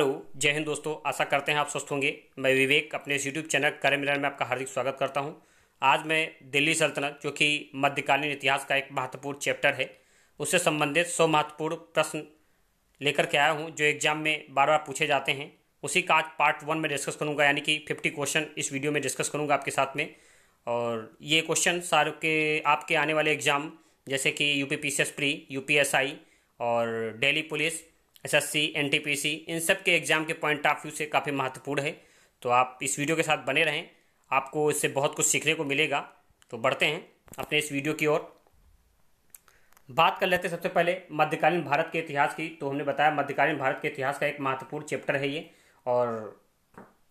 hello जय हिंद दोस्तों आशा करते हैं आप स्वस्थ होंगे मैं विवेक अपने इस यूट्यूब चैनल करे मिलन में आपका हार्दिक स्वागत करता हूं आज मैं दिल्ली सल्तनत जो कि मध्यकालीन इतिहास का एक महत्वपूर्ण चैप्टर है उससे संबंधित सौ महत्वपूर्ण प्रश्न लेकर के आया हूं जो एग्जाम में बार बार पूछे जाते हैं उसी का आज पार्ट वन में डिस्कस करूँगा यानी कि फिफ्टी क्वेश्चन इस वीडियो में डिस्कस करूँगा आपके साथ में और ये क्वेश्चन सारे के आपके आने वाले एग्जाम जैसे कि यू पी प्री यू और डेली पुलिस एसएससी एनटीपीसी इन सब के एग्ज़ाम के पॉइंट ऑफ व्यू से काफ़ी महत्वपूर्ण है तो आप इस वीडियो के साथ बने रहें आपको इससे बहुत कुछ सीखने को मिलेगा तो बढ़ते हैं अपने इस वीडियो की ओर बात कर लेते हैं सबसे पहले मध्यकालीन भारत के इतिहास की तो हमने बताया मध्यकालीन भारत के इतिहास का एक महत्वपूर्ण चैप्टर है ये और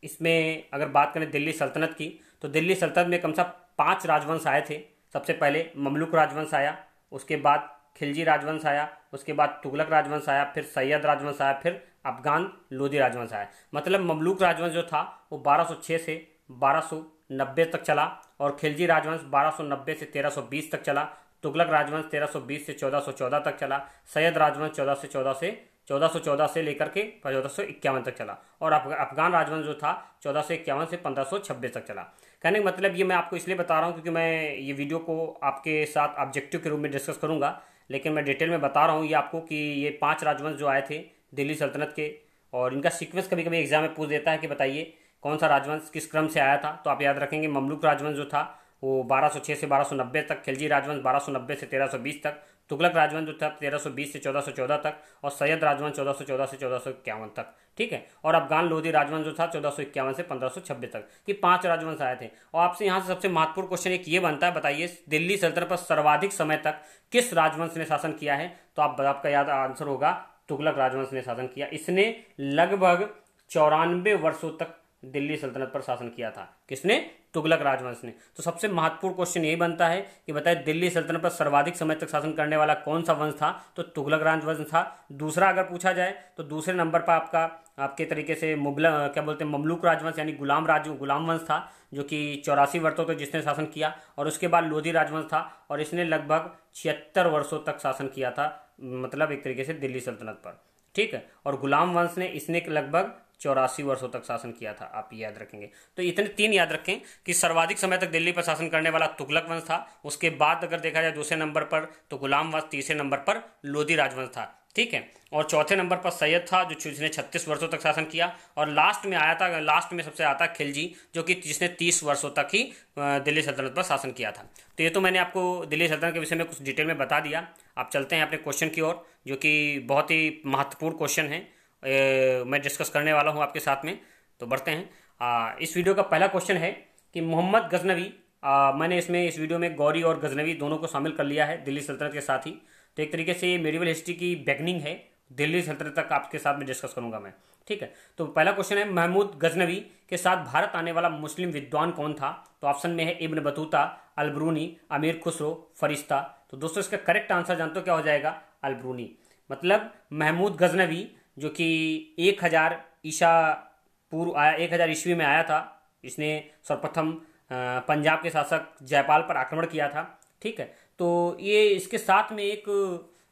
इसमें अगर बात करें दिल्ली सल्तनत की तो दिल्ली सल्तनत में कम से कम पाँच राजवंश आए थे सबसे पहले ममलुक राजवंश आया उसके बाद खिलजी राजवंश आया उसके बाद तुगलक राजवंश आया फिर सैयद राजवंश आया फिर अफगान लोधी राजवंश आया मतलब ममलूक राजवंश जो था वो 1206 से 1290 तक चला और खिलजी राजवंश 1290 से 1320 तक चला तुगलक राजवंश 1320 से 1414 तक चला सैयद राजवंश 14 से 14 से 1414 से लेकर के चौदह तक चला और अफगान राजवंश जो था चौदह से इक्यावन से पंद्रह तक चला कहने का मतलब ये मैं आपको इसलिए बता रहा हूँ क्योंकि मैं ये वीडियो को आपके साथ ऑब्जेक्टिव के रूप में डिस्कस करूंगा लेकिन मैं डिटेल में बता रहा हूँ ये आपको कि ये पाँच राजवंश जो आए थे दिल्ली सल्तनत के और इनका सीक्वेंस कभी कभी एग्जाम में पूछ देता है कि बताइए कौन सा राजवंश किस क्रम से आया था तो आप याद रखेंगे ममलुक राजवंश जो था वो 1206 से 1290 तक खिलजी राजवंश 1290 से 1320 तक तुगलक राजवंश जो था 1320 से 1414 तक और सैयद राजवंश 1414 से चौदह तक ठीक है और अफगान लोधी राजवंश जो था चौदह से पंद्रह तक कि पांच राजवंश आए थे और आपसे यहाँ से सबसे महत्वपूर्ण क्वेश्चन एक ये बनता है बताइए दिल्ली सल्तनत पर सर्वाधिक समय तक किस राजवंश ने शासन किया है तो आप आपका याद आंसर होगा तुगलक राजवंश ने शासन किया इसने लगभग चौरानवे वर्षों तक दिल्ली सल्तनत पर शासन किया था किसने तुगलक राजवंश ने तो सबसे महत्वपूर्ण क्वेश्चन यही बनता है कि बताए दिल्ली सल्तनत पर सर्वाधिक समय तक शासन करने वाला कौन सा वंश था तो तुगलक राजवंश था दूसरा अगर पूछा जाए तो दूसरे नंबर पर आपका आपके तरीके से मुगल क्या बोलते हैं ममलूक राजवंश यानी गुलाम राज गुलाम वंश था जो कि चौरासी वर्षों तक तो जिसने शासन किया और उसके बाद लोधी राजवंश था और इसने लगभग छिहत्तर वर्षों तक शासन किया था मतलब एक तरीके से दिल्ली सल्तनत पर ठीक है और गुलाम वंश ने इसने लगभग चौरासी वर्षों तक शासन किया था आप याद रखेंगे तो इतने तीन याद रखें कि सर्वाधिक समय तक दिल्ली पर शासन करने वाला तुगलक वंश था उसके बाद अगर देखा जाए दूसरे नंबर पर तो गुलाम वंश तीसरे नंबर पर लोधी राजवंश था ठीक है और चौथे नंबर पर सैयद था जो जिसने छत्तीस वर्षों तक शासन किया और लास्ट में आया था लास्ट में सबसे आया था खिलजी जो कि जिसने तीस वर्षों तक ही दिल्ली सल्तनत पर शासन किया था तो ये तो मैंने आपको दिल्ली सल्तनत के विषय में कुछ डिटेल में बता दिया आप चलते हैं अपने क्वेश्चन की ओर जो कि बहुत ही महत्वपूर्ण क्वेश्चन है मैं डिस्कस करने वाला हूँ आपके साथ में तो बढ़ते हैं आ, इस वीडियो का पहला क्वेश्चन है कि मोहम्मद गजनवी आ, मैंने इसमें इस वीडियो में गौरी और गजनवी दोनों को शामिल कर लिया है दिल्ली सल्तनत के साथ ही तो एक तरीके से ये मेडिवल हिस्ट्री की बैगनिंग है दिल्ली सल्तनत तक आपके साथ में डिस्कस करूंगा मैं ठीक है तो पहला क्वेश्चन है महमूद गजनवी के साथ भारत आने वाला मुस्लिम विद्वान कौन था तो ऑप्शन में है इब्न बतूता अलबरूनी अमीर खुसरो फरिश्ता तो दोस्तों इसका करेक्ट आंसर जानते हो क्या हो जाएगा अलबरूनी मतलब महमूद गजनवी जो कि एक हज़ार ईसा पूर्व आया एक हज़ार ईस्वी में आया था इसने सर्वप्रथम पंजाब के शासक जयपाल पर आक्रमण किया था ठीक है तो ये इसके साथ में एक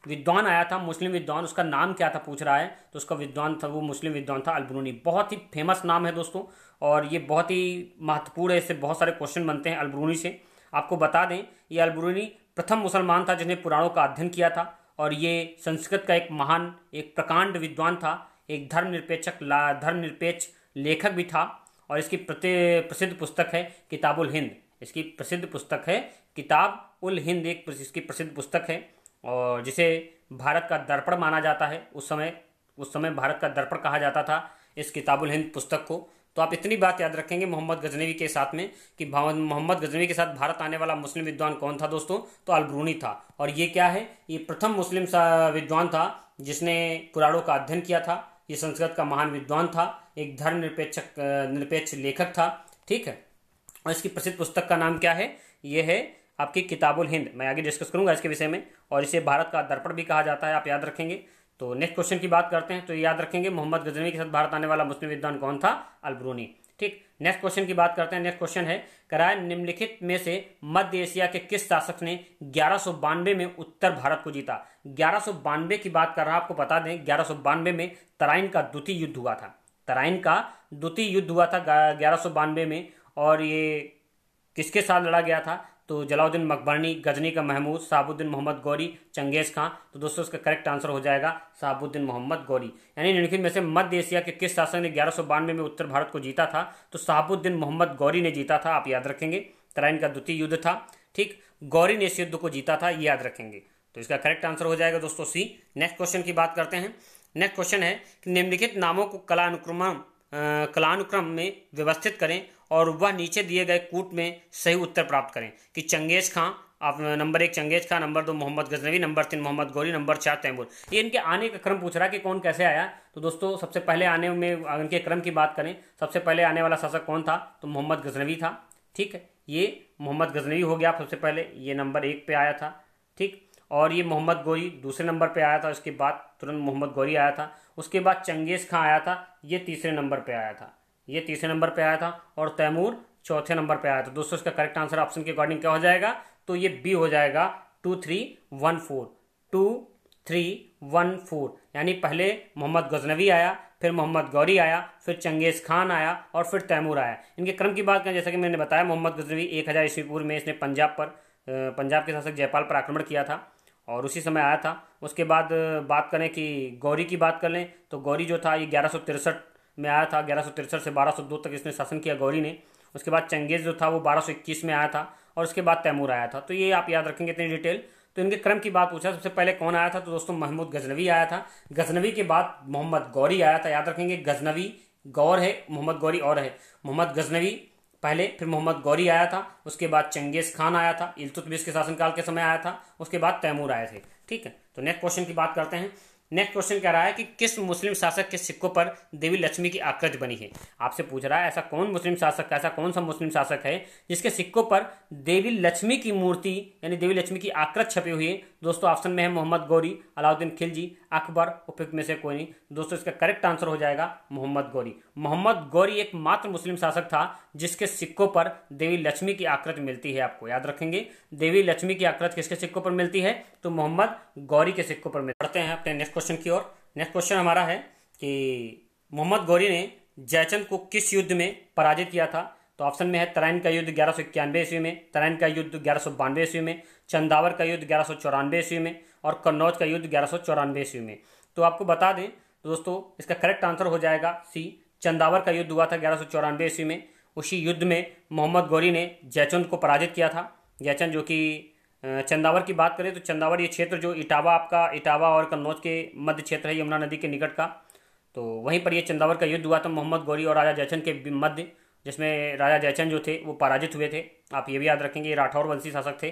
विद्वान आया था मुस्लिम विद्वान उसका नाम क्या था पूछ रहा है तो उसका विद्वान था वो मुस्लिम विद्वान था अलबरूनी बहुत ही फेमस नाम है दोस्तों और ये बहुत ही महत्वपूर्ण है इससे बहुत सारे क्वेश्चन बनते हैं अलबरूनी से आपको बता दें ये अलबरूनी प्रथम मुसलमान था जिसने पुराणों का अध्ययन किया था और ये संस्कृत का एक महान एक प्रकांड विद्वान था एक धर्मनिरपेक्षक धर्मनिरपेक्ष लेखक भी था और इसकी प्रसिद्ध पुस्तक है किताबुल हिंद इसकी प्रसिद्ध पुस्तक है किताब उल हिंद एक इसकी प्रसिद्ध पुस्तक है और जिसे भारत का दर्पण माना जाता है उस समय उस समय भारत का दर्पण कहा जाता था इस किताबुल हिंद पुस्तक को तो आप इतनी बात याद रखेंगे मोहम्मद गजनवी के साथ में कि मोहम्मद गजनवी के साथ भारत आने वाला मुस्लिम विद्वान कौन था दोस्तों तो अलबरूनी था और ये क्या है ये प्रथम मुस्लिम विद्वान था जिसने पुराणों का अध्ययन किया था ये संस्कृत का महान विद्वान था एक धर्म निरपेक्ष निरपेक्ष लेखक था ठीक है और इसकी प्रसिद्ध पुस्तक का नाम क्या है ये है आपकी किताबुल हिंद मैं आगे डिस्कस करूंगा इसके विषय में और इसे भारत का दर्पण भी कहा जाता है आप याद रखेंगे तो नेक्स्ट क्वेश्चन की बात करते हैं तो याद रखेंगे मोहम्मद गजनवी के साथ भारत आने वाला मुस्लिम विद्वान कौन था अलब्रोनी ठीक नेक्स्ट क्वेश्चन की बात करते हैं नेक्स्ट क्वेश्चन है कराए निम्नलिखित में से मध्य एशिया के किस शासक ने ग्यारह में उत्तर भारत को जीता ग्यारह की बात कर रहा आपको बता दें ग्यारह में तराइन का द्वितीय युद्ध हुआ था तराइन का द्वितीय युद्ध हुआ था ग्यारह में और ये किसके साथ लड़ा गया था तो जलाउद्दीन मकबरनी गजनी का महमूद साबुद्दीन मोहम्मद गौरी चंगेज खां तो दोस्तों इसका करेक्ट आंसर हो जाएगा साबुद्दीन मोहम्मद गौरी यानी निम्नलिखित में से मध्य एशिया के किस शासक ने ग्यारह में उत्तर भारत को जीता था तो साबुद्दीन मोहम्मद गौरी ने जीता था आप याद रखेंगे तराइन का द्वितीय युद्ध था ठीक गौरी ने इस युद्ध को जीता था याद रखेंगे तो इसका करेक्ट आंसर हो जाएगा दोस्तों सी नेक्स्ट क्वेश्चन की बात करते हैं नेक्स्ट क्वेश्चन है कि निम्नलिखित नामों को कलानुक्रम कलानुक्रम में व्यवस्थित करें और वह नीचे दिए गए कूट में सही उत्तर प्राप्त करें कि चंगेज़ खां आप नंबर एक चंगेज खां नंबर दो मोहम्मद गजनवी नंबर तीन मोहम्मद गौरी नंबर चार तैमूर ये इनके आने का क्रम पूछ रहा है कि कौन कैसे आया तो दोस्तों सबसे पहले आने में इनके क्रम की बात करें सबसे पहले आने वाला शासक कौन था तो मोहम्मद गजनवी था ठीक है ये मोहम्मद गजनवी हो गया सबसे पहले ये नंबर एक पे आया था ठीक और ये मोहम्मद गौरी दूसरे नंबर पे आया था उसके बाद तुरंत मोहम्मद गौरी आया था उसके बाद चंगेज़ खां आया था ये तीसरे नंबर पे आया था ये तीसरे नंबर पे आया था और तैमूर चौथे नंबर पे आया था दोस्तों इसका करेक्ट आंसर ऑप्शन के अकॉर्डिंग क्या हो जाएगा तो ये बी हो जाएगा two three one four two three one four यानी पहले मोहम्मद गजनवी आया फिर मोहम्मद गौरी आया फिर चंगेज़ खान आया और फिर तैमूर आया इनके क्रम की बात करें जैसा कि मैंने बताया मोहम्मद गजनवी एक हज़ार ईस्वी पूर्व में इसने पंजाब पर पंजाब के शासक जयपाल पर आक्रमण किया था और उसी समय आया था उसके बाद बात करें कि गौरी की बात कर लें तो गौरी जो था ये ग्यारह सौ तिरसठ में आया था ग्यारह से बारह तक इसने शासन किया गौरी ने उसके बाद चंगेज़ जो था वो बारह में आया था और उसके बाद तैमूर आया था तो ये आप याद रखेंगे इतनी डिटेल तो इनके क्रम की बात पूछा सबसे पहले कौन आया था तो दोस्तों महमूद गजनवी आया था गजनवी के बाद मोहम्मद गौरी आया था याद रखेंगे गजनवी गौर है मोहम्मद गौरी और है मोहम्मद गजनवी पहले फिर मोहम्मद गौरी आया था उसके बाद चंगेज खान आया था इल्तुतमिश के शासनकाल के समय आया था उसके बाद तैमूर आए थे ठीक है तो नेक्स्ट क्वेश्चन की बात करते हैं नेक्स्ट क्वेश्चन कह रहा है कि किस मुस्लिम शासक के सिक्कों पर देवी लक्ष्मी की आकृति बनी है आपसे पूछ रहा है ऐसा कौन मुस्लिम शासक ऐसा कौन सा मुस्लिम शासक है जिसके सिक्कों पर देवी लक्ष्मी की मूर्ति यानी देवी लक्ष्मी की आकृति छपी हुई है दोस्तों ऑप्शन में है मोहम्मद गौरी अलाउद्दीन खिलजी अकबर उपयुक्त में से कोई नहीं दोस्तों इसका करेक्ट आंसर हो जाएगा मोहम्मद गौरी मोहम्मद गौरी एक मात्र मुस्लिम शासक था जिसके सिक्कों पर देवी लक्ष्मी की आकृति मिलती है आपको याद रखेंगे देवी लक्ष्मी की आकृति किसके सिक्कों पर मिलती है तो मोहम्मद गौरी के सिक्कों पर मिलते हैं अपने नेक्स्ट क्वेश्चन की ओर नेक्स्ट क्वेश्चन हमारा है कि मोहम्मद गौरी ने जयचंद को किस युद्ध में पराजित किया था तो ऑप्शन में है तराइन का युद्ध ग्यारह सौ इक्यानवे ईस्वी में तराइन का युद्ध ग्यारह सौ बानवे ईस्वी में चंदावर का युद्ध ग्यारह सौ चौरानवे ईस्वी में और कन्नौज का युद्ध ग्यारह सौ चौरानवे ईस्वी में तो आपको बता दें दोस्तों इसका करेक्ट आंसर हो जाएगा सी चंदावर का युद्ध हुआ था ग्यारह सौ चौरानवे ईस्वी में उसी युद्ध में मोहम्मद गौरी ने जयचंद को पराजित किया था जयचंद जो कि चंदावर की बात करें तो चंदावर ये क्षेत्र जो इटावा आपका इटावा और कन्नौज के मध्य क्षेत्र है यमुना नदी के निकट का तो वहीं पर ये चंदावर का युद्ध हुआ था मोहम्मद गौरी और राजा जयचंद के मध्य जिसमें राजा जयचंद जो थे वो पराजित हुए थे आप ये भी याद रखेंगे ये राठौर वंशी शासक थे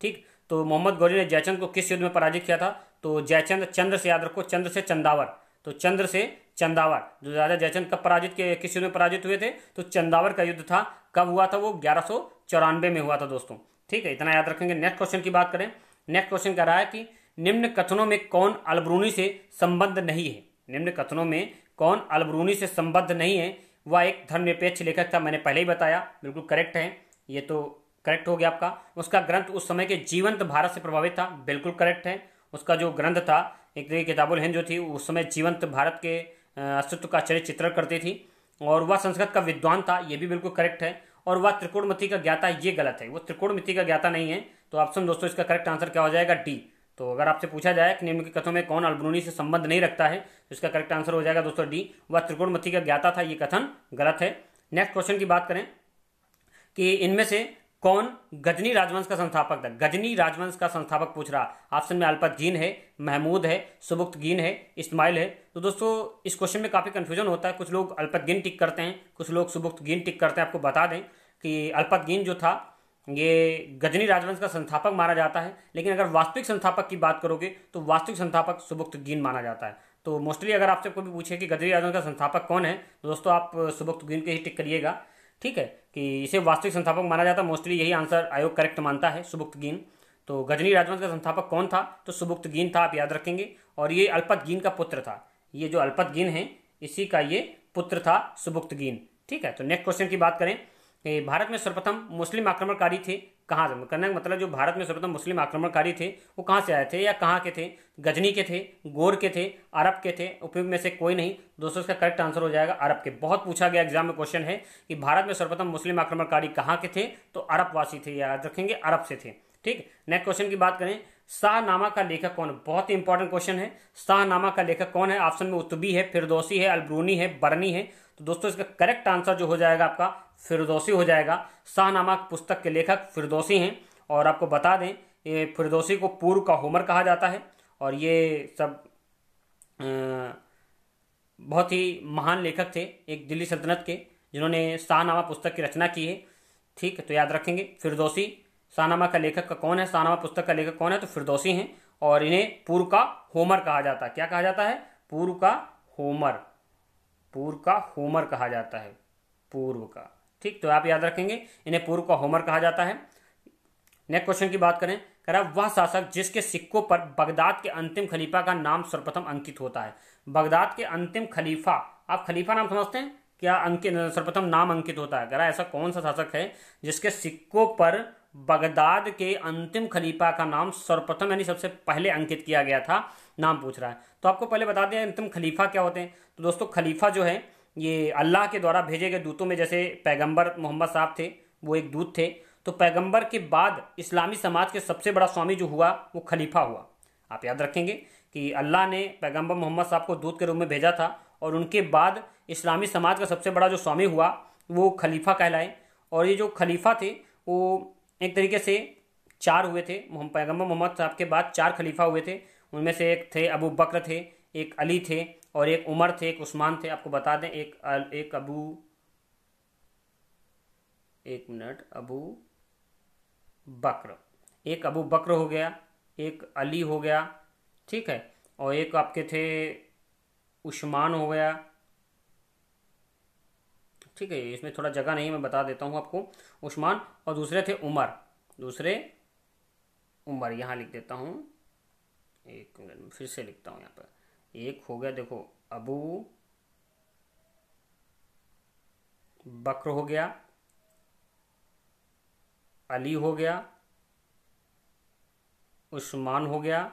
ठीक तो मोहम्मद गौरी ने जयचंद को किस युद्ध में पराजित किया था तो जयचंद चंद्र से याद रखो चंद्र से चंदावर तो चंद्र से चंदावर जो राजा जयचंद कब पराजित किए किस युद्ध में पराजित हुए थे तो चंदावर का युद्ध था कब हुआ था वो ग्यारह में हुआ था दोस्तों ठीक है इतना याद रखेंगे नेक्स्ट क्वेश्चन की बात करें नेक्स्ट क्वेश्चन कह रहा है कि निम्न कथनों में कौन अलबरूनी से संबद्ध नहीं है निम्न कथनों में कौन अलबरूनी से संबद्ध नहीं है वह एक धर्मनिरपेक्ष लेखक था मैंने पहले ही बताया बिल्कुल करेक्ट है ये तो करेक्ट हो गया आपका उसका ग्रंथ उस समय के जीवंत भारत से प्रभावित था बिल्कुल करेक्ट है उसका जो ग्रंथ था एक तरह किताबुल हिंद जो थी उस समय जीवंत भारत के अस्तित्व का चरित्र चित्रण करती थी और वह संस्कृत का विद्वान था यह भी बिल्कुल करेक्ट है और वह त्रिकोणमिति का ज्ञाता ये गलत है वो त्रिकोणमिति का ज्ञाता नहीं है तो ऑप्शन दोस्तों इसका करेक्ट आंसर क्या हो जाएगा डी तो अगर आपसे पूछा जाए कि निम्न की कथों में कौन अल्बरूनी से संबंध नहीं रखता है तो इसका करेक्ट आंसर हो जाएगा दोस्तों डी वह त्रिकोणमिति का ज्ञाता था ये कथन गलत है नेक्स्ट क्वेश्चन की बात करें कि इनमें से कौन गजनी राजवंश का संस्थापक था गजनी राजवंश का संस्थापक पूछ रहा ऑप्शन में अल्पत गीन है महमूद है सुबुक्त गीन है इस्माइल है तो दोस्तों इस क्वेश्चन में काफ़ी कन्फ्यूजन होता है कुछ लोग अल्पत गीन टिक करते हैं कुछ लोग सुबुक्त गीन टिक करते हैं आपको बता दें कि अल्पत गीन जो था ये गजनी राजवंश का संस्थापक माना जाता है लेकिन अगर वास्तविक संस्थापक की बात करोगे तो वास्तविक संस्थापक सुबुक्त गीन माना जाता है तो मोस्टली अगर आपसे कोई भी पूछे कि गजनी राजवंश का संस्थापक कौन है तो दोस्तों आप सुबुक्त गीन के ही टिक करिएगा ठीक है कि इसे वास्तविक संस्थापक माना जाता है मोस्टली यही आंसर आयोग करेक्ट मानता है सुबुक्त गीन तो गजनी राजवंश का संस्थापक कौन था तो सुबुक्त गीन था आप याद रखेंगे और ये अल्पत गीन का पुत्र था ये जो अल्पत गीन है इसी का ये पुत्र था सुबुक्त गीन ठीक है तो नेक्स्ट क्वेश्चन की बात करें भारत में सर्वप्रथम मुस्लिम आक्रमणकारी थे कहाँ से करने का मतलब जो भारत में सर्वप्रथम मुस्लिम आक्रमणकारी थे वो कहाँ से आए थे या कहाँ के थे गजनी के थे गोर के थे अरब के थे उपयोग में से कोई नहीं दोस्तों इसका करेक्ट आंसर हो जाएगा अरब के बहुत पूछा गया एग्जाम में क्वेश्चन है कि भारत में सर्वप्रथम मुस्लिम आक्रमणकारी कहाँ के थे तो अरबवासी थे याद रखेंगे अरब से थे ठीक नेक्स्ट क्वेश्चन की बात करें शाहनामा का लेखक कौन बहुत ही इंपॉर्टेंट क्वेश्चन है शाहनामा का लेखक कौन है ऑप्शन में उतबी है फिरदोसी है अलबरूनी है बरनी है तो दोस्तों इसका करेक्ट आंसर जो हो जाएगा आपका फिरदोसी हो जाएगा शाहनामा पुस्तक के लेखक फिरदोसी हैं और आपको बता दें ये फिरदोसी को पूर्व का होमर कहा जाता है और ये सब बहुत ही महान लेखक थे एक दिल्ली सल्तनत के जिन्होंने शाहनामा पुस्तक की रचना की है ठीक है तो याद रखेंगे फिरदोसी सानामा का लेखक का कौन है सानामा पुस्तक का लेखक कौन है तो फिरदौसी हैं और इन्हें पूर्व का होमर कहा जाता है क्या कहा जाता है पूर्व का होमर पूर्व का होमर कहा जाता है पूर्व का ठीक तो आप याद रखेंगे इन्हें पूर्व का होमर कहा जाता है नेक्स्ट क्वेश्चन की बात करें कह रहा वह शासक जिसके सिक्कों पर बगदाद के अंतिम खलीफा का नाम सर्वप्रथम अंकित होता है बगदाद के अंतिम खलीफा आप खलीफा नाम समझते हैं क्या अंकित सर्वप्रथम नाम अंकित होता है कह रहा ऐसा कौन सा शासक है जिसके सिक्कों पर बगदाद के अंतिम खलीफा का नाम सर्वप्रथम यानी सबसे पहले अंकित किया गया था नाम पूछ रहा है तो आपको पहले बता दें अंतिम खलीफा क्या होते हैं तो दोस्तों खलीफा जो है ये अल्लाह के द्वारा भेजे गए दूतों में जैसे पैगंबर मोहम्मद साहब थे वो एक दूत थे तो पैगंबर के बाद इस्लामी समाज के सबसे बड़ा स्वामी जो हुआ वो खलीफा हुआ आप याद रखेंगे कि अल्लाह ने पैगंबर मोहम्मद साहब को दूत के रूप में भेजा था और उनके बाद इस्लामी समाज का सबसे बड़ा जो स्वामी हुआ वो खलीफा कहलाए और ये जो खलीफा थे वो एक तरीके से चार हुए थे पैगम्बर मोहम्मद साहब के बाद चार खलीफा हुए थे उनमें से एक थे अबू बकर थे एक अली थे और एक उमर थे एक उस्मान थे आपको बता दें एक एक अबू एक मिनट अबू बकर एक अबू बकर हो गया एक अली हो गया ठीक है और एक आपके थे उस्मान हो गया ठीक है इसमें थोड़ा जगह नहीं मैं बता देता हूँ आपको उस्मान और दूसरे थे उमर दूसरे उमर यहाँ लिख देता हूँ एक मिनट फिर से लिखता हूँ यहाँ पर एक हो गया देखो अबू बकर हो गया अली हो गया उस्मान हो गया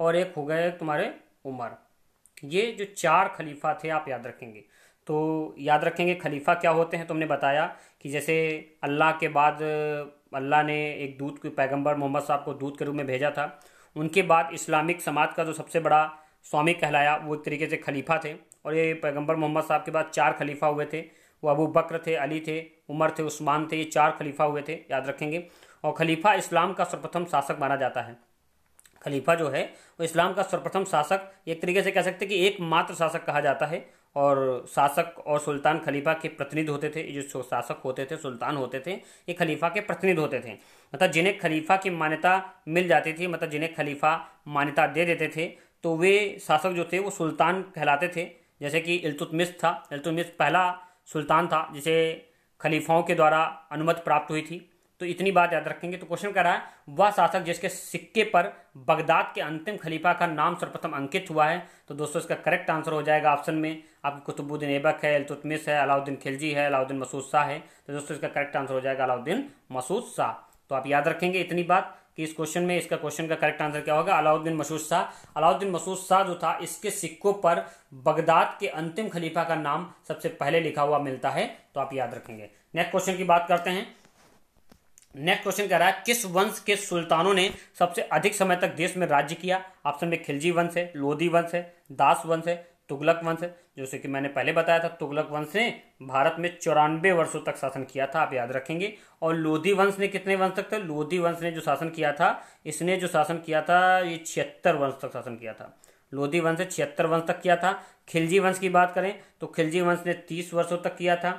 और एक हो गया तुम्हारे उमर ये जो चार खलीफा थे आप याद रखेंगे तो याद रखेंगे खलीफा क्या होते हैं तुमने बताया कि जैसे अल्लाह के बाद अल्लाह ने एक दूत के पैगंबर मोहम्मद साहब को दूत के रूप में भेजा था उनके बाद इस्लामिक समाज का जो सबसे बड़ा स्वामी कहलाया वो एक तरीके से खलीफा थे और ये पैगंबर मोहम्मद साहब के बाद चार खलीफा हुए थे वो अबू बकर थे अली थे उमर थे उस्मान थे ये चार खलीफा हुए थे याद रखेंगे और खलीफा इस्लाम का सर्वप्रथम शासक माना जाता है खलीफा जो है वो इस्लाम का सर्वप्रथम शासक एक तरीके से कह सकते हैं कि एकमात्र शासक कहा जाता है और शासक और सुल्तान खलीफा के प्रतिनिधि होते थे जो शासक होते थे सुल्तान होते थे ये खलीफा के प्रतिनिधि होते थे मतलब जिन्हें खलीफा की मान्यता मिल जाती थी मतलब जिन्हें खलीफा मान्यता दे देते थे तो वे शासक जो थे वो सुल्तान कहलाते थे जैसे कि इल्तुतमिस था इल्तुतमिस पहला सुल्तान था जिसे खलीफाओं के द्वारा अनुमति प्राप्त हुई थी तो इतनी बात याद रखेंगे तो क्वेश्चन कह रहा है वह शासक जिसके सिक्के पर बगदाद के अंतिम खलीफा का नाम सर्वप्रथम अंकित हुआ है तो दोस्तों इसका करेक्ट आंसर हो जाएगा ऑप्शन में आपकी कुतुबुद्दीन ऐबक है अलतुतमिस है अलाउद्दीन खिलजी है अलाउद्दीन मसूद शाह है तो दोस्तों इसका करेक्ट आंसर हो जाएगा अलाउद्दीन मसूद शाह तो आप याद रखेंगे इतनी बात कि इस क्वेश्चन में इसका क्वेश्चन का करेक्ट आंसर क्या होगा अलाउद्दीन मसूद शाह अलाउद्दीन मसूद शाह जो था इसके सिक्कों पर बगदाद के अंतिम खलीफा का नाम सबसे पहले लिखा हुआ मिलता है तो आप याद रखेंगे नेक्स्ट क्वेश्चन की बात करते हैं नेक्स्ट क्वेश्चन कह रहा है किस वंश के सुल्तानों ने सबसे अधिक समय तक देश में राज्य किया ऑप्शन में खिलजी वंश है लोधी वंश है दास वंश है तुगलक वंश है जैसे कि मैंने पहले बताया था तुगलक वंश ने भारत में चौरानवे वर्षों तक शासन किया था आप याद रखेंगे और लोधी वंश ने कितने वंश तक था लोधी वंश ने जो शासन किया था इसने जो शासन किया था ये छिहत्तर वंश तक शासन किया था लोधी वंश ने छिहत्तर वंश तक किया था खिलजी वंश की बात करें तो खिलजी वंश ने तीस वर्षों तक किया था